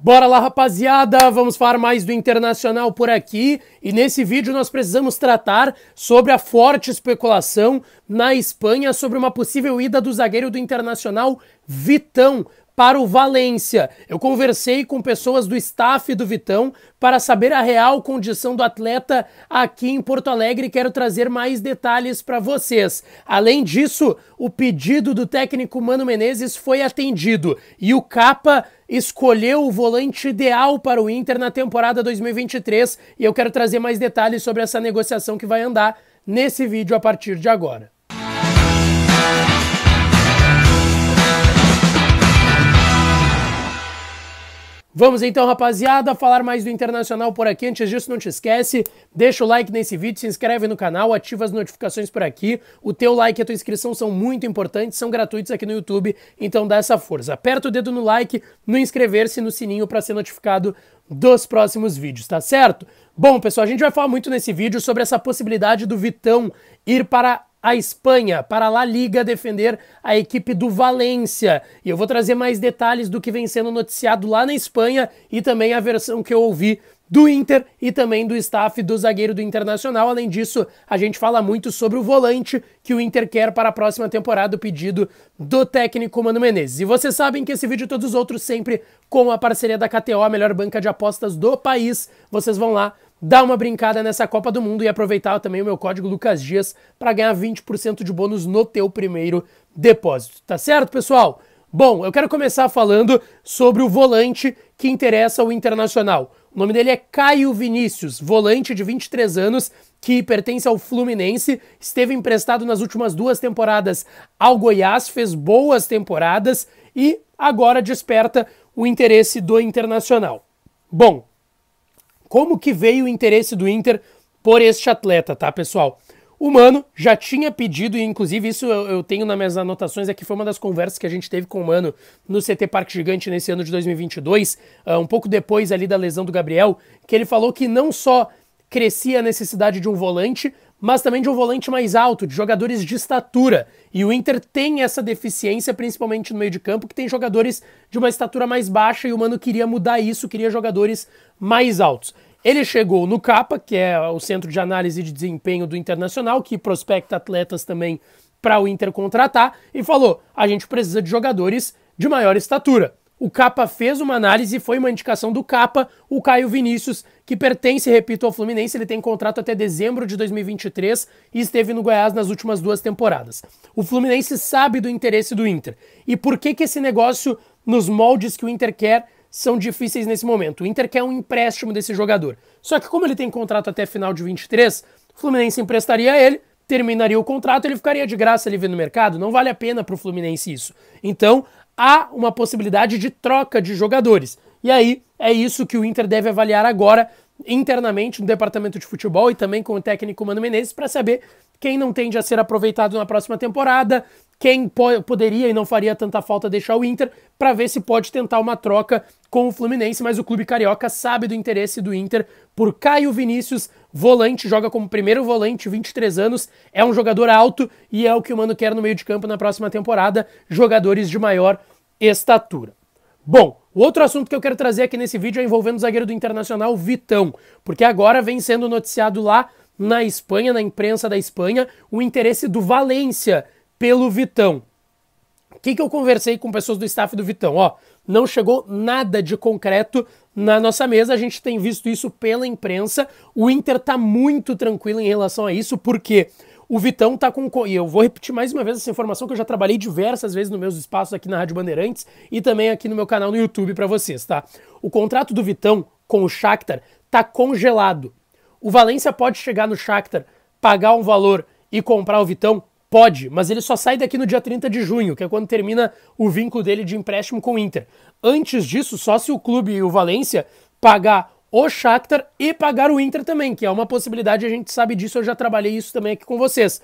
Bora lá, rapaziada! Vamos falar mais do internacional por aqui. E nesse vídeo nós precisamos tratar sobre a forte especulação na Espanha sobre uma possível ida do zagueiro do internacional Vitão para o Valência. Eu conversei com pessoas do staff do Vitão para saber a real condição do atleta aqui em Porto Alegre. Quero trazer mais detalhes para vocês. Além disso, o pedido do técnico Mano Menezes foi atendido e o Capa escolheu o volante ideal para o Inter na temporada 2023 e eu quero trazer mais detalhes sobre essa negociação que vai andar nesse vídeo a partir de agora. Vamos então, rapaziada, falar mais do Internacional por aqui. Antes disso, não te esquece, deixa o like nesse vídeo, se inscreve no canal, ativa as notificações por aqui. O teu like e a tua inscrição são muito importantes, são gratuitos aqui no YouTube, então dá essa força. Aperta o dedo no like, no inscrever-se no sininho para ser notificado dos próximos vídeos, tá certo? Bom, pessoal, a gente vai falar muito nesse vídeo sobre essa possibilidade do Vitão ir para a Espanha para a Liga defender a equipe do Valência. E eu vou trazer mais detalhes do que vem sendo noticiado lá na Espanha e também a versão que eu ouvi do Inter e também do staff do zagueiro do Internacional. Além disso, a gente fala muito sobre o volante que o Inter quer para a próxima temporada, o pedido do técnico Mano Menezes. E vocês sabem que esse vídeo e todos os outros sempre com a parceria da KTO, a melhor banca de apostas do país. Vocês vão lá dar uma brincada nessa Copa do Mundo e aproveitar também o meu código Lucas Dias para ganhar 20% de bônus no teu primeiro depósito, tá certo, pessoal? Bom, eu quero começar falando sobre o volante que interessa ao Internacional. O nome dele é Caio Vinícius, volante de 23 anos que pertence ao Fluminense, esteve emprestado nas últimas duas temporadas ao Goiás, fez boas temporadas e agora desperta o interesse do Internacional. Bom, como que veio o interesse do Inter por este atleta, tá, pessoal? O Mano já tinha pedido, e inclusive isso eu, eu tenho nas minhas anotações, é que foi uma das conversas que a gente teve com o Mano no CT Parque Gigante nesse ano de 2022, uh, ah, um pouco depois ali da lesão do Gabriel, que ele falou que não só crescia a necessidade de um volante, mas também de um volante mais alto, de jogadores de estatura. E o Inter tem essa deficiência, principalmente no meio de campo, que tem jogadores de uma estatura mais baixa e o Mano queria mudar isso, queria jogadores mais altos. Ele chegou no CAPA, que é o Centro de Análise de Desempenho do Internacional, que prospecta atletas também para o Inter contratar, e falou: a gente precisa de jogadores de maior estatura. O Capa fez uma análise e foi uma indicação do Capa, o Caio Vinícius, que pertence, repito, ao Fluminense, ele tem contrato até dezembro de 2023 e esteve no Goiás nas últimas duas temporadas. O Fluminense sabe do interesse do Inter. E por que que esse negócio nos moldes que o Inter quer são difíceis nesse momento? O Inter quer um empréstimo desse jogador. Só que como ele tem contrato até final de 23, o Fluminense emprestaria ele terminaria o contrato, ele ficaria de graça ali no mercado. Não vale a pena para o Fluminense isso. Então, há uma possibilidade de troca de jogadores. E aí é isso que o Inter deve avaliar agora internamente no departamento de futebol e também com o técnico Mano Menezes para saber quem não tende a ser aproveitado na próxima temporada, quem po poderia e não faria tanta falta deixar o Inter para ver se pode tentar uma troca com o Fluminense, mas o clube carioca sabe do interesse do Inter por Caio Vinícius, volante, joga como primeiro volante, 23 anos, é um jogador alto e é o que o Mano quer no meio de campo na próxima temporada, jogadores de maior estatura. Bom, o outro assunto que eu quero trazer aqui nesse vídeo é envolvendo o zagueiro do Internacional, Vitão, porque agora vem sendo noticiado lá na Espanha, na imprensa da Espanha, o interesse do Valência pelo Vitão. O que, que eu conversei com pessoas do staff do Vitão? Ó, não chegou nada de concreto na nossa mesa, a gente tem visto isso pela imprensa. O Inter está muito tranquilo em relação a isso, porque o Vitão está com. E eu vou repetir mais uma vez essa informação que eu já trabalhei diversas vezes nos meus espaços aqui na Rádio Bandeirantes e também aqui no meu canal no YouTube para vocês, tá? O contrato do Vitão com o Shakhtar está congelado. O Valência pode chegar no Shakhtar, pagar um valor e comprar o Vitão Pode, mas ele só sai daqui no dia 30 de junho, que é quando termina o vínculo dele de empréstimo com o Inter. Antes disso, só se o clube e o Valência pagar o Shakhtar e pagar o Inter também, que é uma possibilidade, a gente sabe disso, eu já trabalhei isso também aqui com vocês.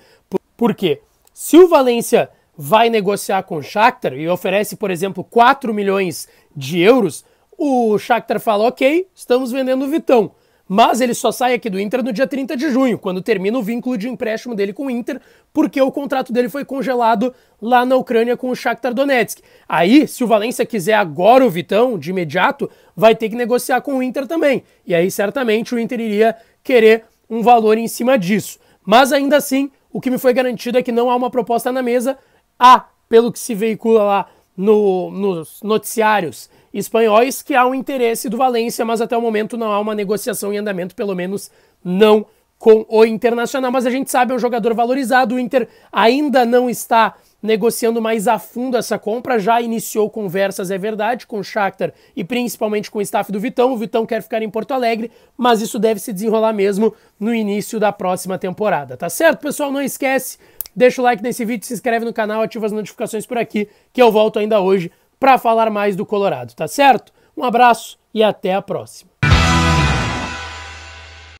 Por quê? Se o Valência vai negociar com o Shakhtar e oferece, por exemplo, 4 milhões de euros, o Shakhtar fala, ok, estamos vendendo o Vitão mas ele só sai aqui do Inter no dia 30 de junho, quando termina o vínculo de empréstimo dele com o Inter, porque o contrato dele foi congelado lá na Ucrânia com o Shakhtar Donetsk. Aí, se o Valência quiser agora o Vitão, de imediato, vai ter que negociar com o Inter também. E aí, certamente, o Inter iria querer um valor em cima disso. Mas ainda assim, o que me foi garantido é que não há uma proposta na mesa. Há, pelo que se veicula lá no, nos noticiários espanhóis, que há um interesse do Valência, mas até o momento não há uma negociação em andamento, pelo menos não com o Internacional. Mas a gente sabe, é um jogador valorizado. O Inter ainda não está negociando mais a fundo essa compra, já iniciou conversas, é verdade, com o Shakhtar e principalmente com o staff do Vitão. O Vitão quer ficar em Porto Alegre, mas isso deve se desenrolar mesmo no início da próxima temporada, tá certo? Pessoal, não esquece, deixa o like nesse vídeo, se inscreve no canal, ativa as notificações por aqui, que eu volto ainda hoje para falar mais do Colorado, tá certo? Um abraço e até a próxima.